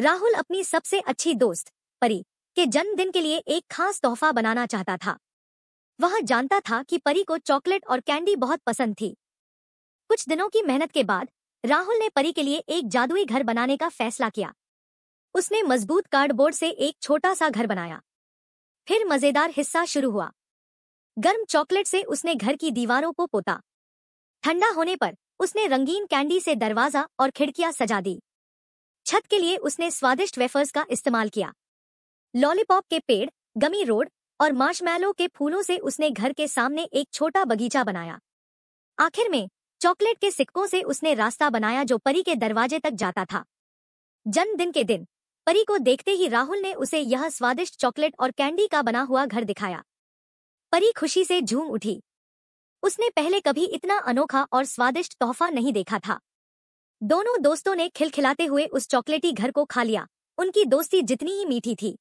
राहुल अपनी सबसे अच्छी दोस्त परी के जन्मदिन के लिए एक खास तोहफा बनाना चाहता था वह जानता था कि परी को चॉकलेट और कैंडी बहुत पसंद थी कुछ दिनों की मेहनत के बाद राहुल ने परी के लिए एक जादुई घर बनाने का फैसला किया उसने मजबूत कार्डबोर्ड से एक छोटा सा घर बनाया फिर मजेदार हिस्सा शुरू हुआ गर्म चॉकलेट से उसने घर की दीवारों को पोता ठंडा होने पर उसने रंगीन कैंडी से दरवाजा और खिड़कियां सजा दी छत के लिए उसने स्वादिष्ट वेफर्स का इस्तेमाल किया लॉलीपॉप के पेड़ गमी रोड और मार्शमैलो के फूलों से उसने घर के सामने एक छोटा बगीचा बनाया आखिर में चॉकलेट के सिक्कों से उसने रास्ता बनाया जो परी के दरवाजे तक जाता था जन्मदिन के दिन परी को देखते ही राहुल ने उसे यह स्वादिष्ट चॉकलेट और कैंडी का बना हुआ घर दिखाया परी खुशी से झूम उठी उसने पहले कभी इतना अनोखा और स्वादिष्ट तोहफा नहीं देखा था दोनों दोस्तों ने खिलखिलाते हुए उस चॉकलेटी घर को खा लिया उनकी दोस्ती जितनी ही मीठी थी